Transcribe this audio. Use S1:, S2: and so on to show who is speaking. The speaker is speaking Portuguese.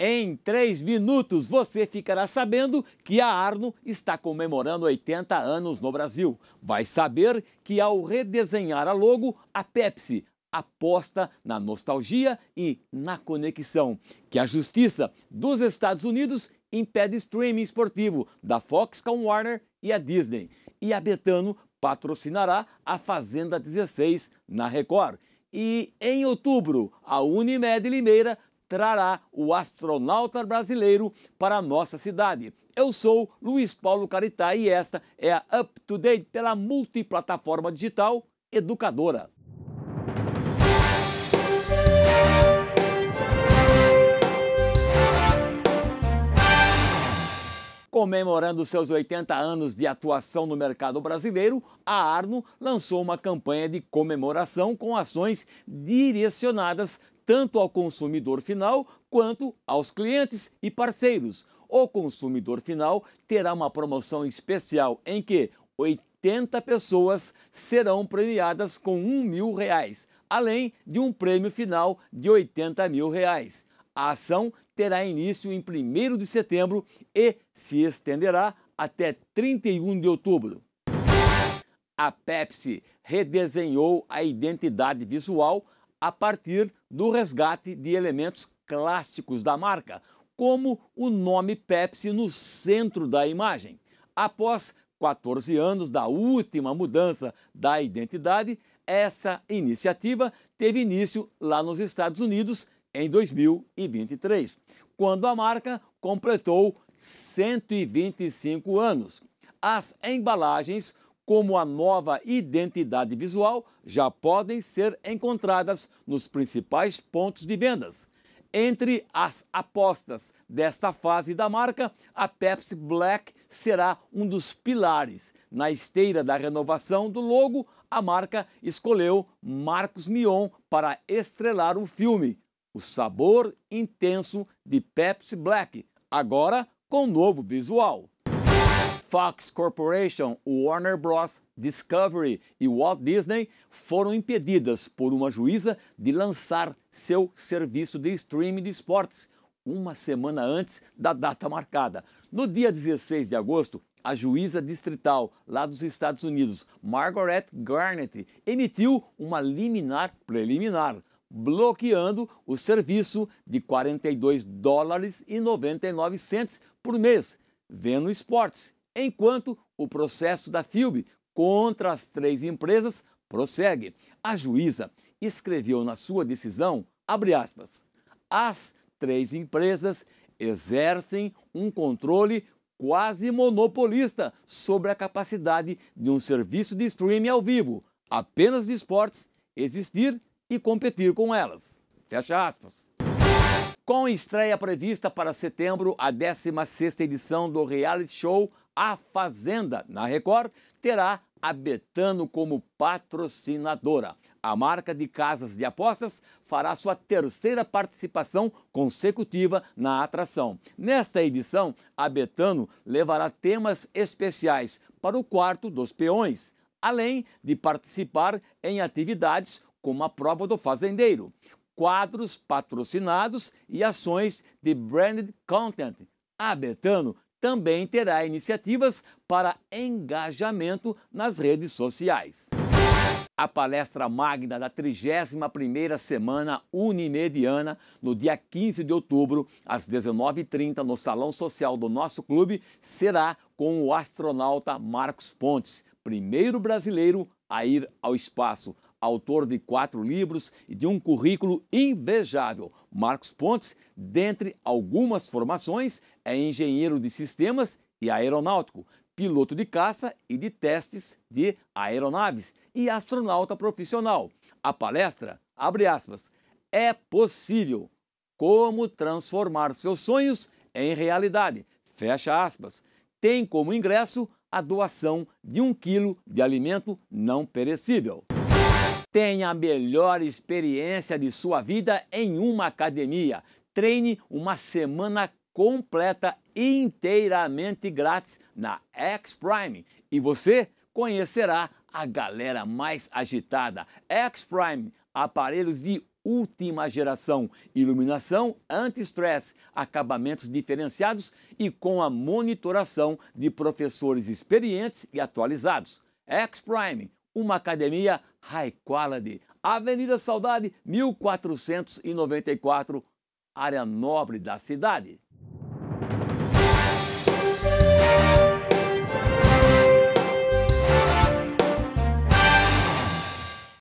S1: Em três minutos você ficará sabendo que a Arno está comemorando 80 anos no Brasil. Vai saber que ao redesenhar a logo, a Pepsi aposta na nostalgia e na conexão. Que a justiça dos Estados Unidos impede streaming esportivo da Fox com Warner e a Disney. E a Betano patrocinará a Fazenda 16 na Record. E em outubro, a Unimed Limeira trará o astronauta brasileiro para a nossa cidade. Eu sou Luiz Paulo Caritá e esta é a Up to Date pela multiplataforma digital Educadora. Comemorando seus 80 anos de atuação no mercado brasileiro, a Arno lançou uma campanha de comemoração com ações direcionadas tanto ao consumidor final quanto aos clientes e parceiros. O consumidor final terá uma promoção especial em que 80 pessoas serão premiadas com 1 mil reais, além de um prêmio final de 80 mil reais. A ação terá início em 1 de setembro e se estenderá até 31 de outubro. A Pepsi redesenhou a identidade visual a partir do resgate de elementos clássicos da marca, como o nome Pepsi no centro da imagem. Após 14 anos da última mudança da identidade, essa iniciativa teve início lá nos Estados Unidos em 2023, quando a marca completou 125 anos. As embalagens como a nova identidade visual já podem ser encontradas nos principais pontos de vendas. Entre as apostas desta fase da marca, a Pepsi Black será um dos pilares. Na esteira da renovação do logo, a marca escolheu Marcos Mion para estrelar o filme O Sabor Intenso de Pepsi Black, agora com novo visual. Fox Corporation, Warner Bros. Discovery e Walt Disney foram impedidas por uma juíza de lançar seu serviço de streaming de esportes uma semana antes da data marcada. No dia 16 de agosto, a juíza distrital lá dos Estados Unidos, Margaret Garnett, emitiu uma liminar preliminar bloqueando o serviço de 42 dólares e 99 por mês, vendo Esportes, enquanto o processo da FIUB contra as três empresas prossegue. A juíza escreveu na sua decisão, abre aspas, as três empresas exercem um controle quase monopolista sobre a capacidade de um serviço de streaming ao vivo, apenas de esportes, existir e competir com elas. Fecha aspas. Com estreia prevista para setembro, a 16ª edição do reality show a Fazenda, na Record, terá a Betano como patrocinadora. A marca de casas de apostas fará sua terceira participação consecutiva na atração. Nesta edição, a Betano levará temas especiais para o quarto dos peões, além de participar em atividades como a prova do fazendeiro, quadros patrocinados e ações de branded content. A Betano também terá iniciativas para engajamento nas redes sociais. A palestra magna da 31ª Semana Unimediana, no dia 15 de outubro, às 19h30, no Salão Social do nosso clube, será com o astronauta Marcos Pontes, primeiro brasileiro a ir ao espaço autor de quatro livros e de um currículo invejável. Marcos Pontes, dentre algumas formações, é engenheiro de sistemas e aeronáutico, piloto de caça e de testes de aeronaves e astronauta profissional. A palestra, abre aspas, é possível como transformar seus sonhos em realidade, fecha aspas. Tem como ingresso a doação de um quilo de alimento não perecível. Tenha a melhor experiência de sua vida em uma academia. Treine uma semana completa inteiramente grátis na X Prime e você conhecerá a galera mais agitada. X Prime, aparelhos de última geração, iluminação anti-stress, acabamentos diferenciados e com a monitoração de professores experientes e atualizados. X Prime, uma academia high quality. Avenida Saudade, 1494, área nobre da cidade.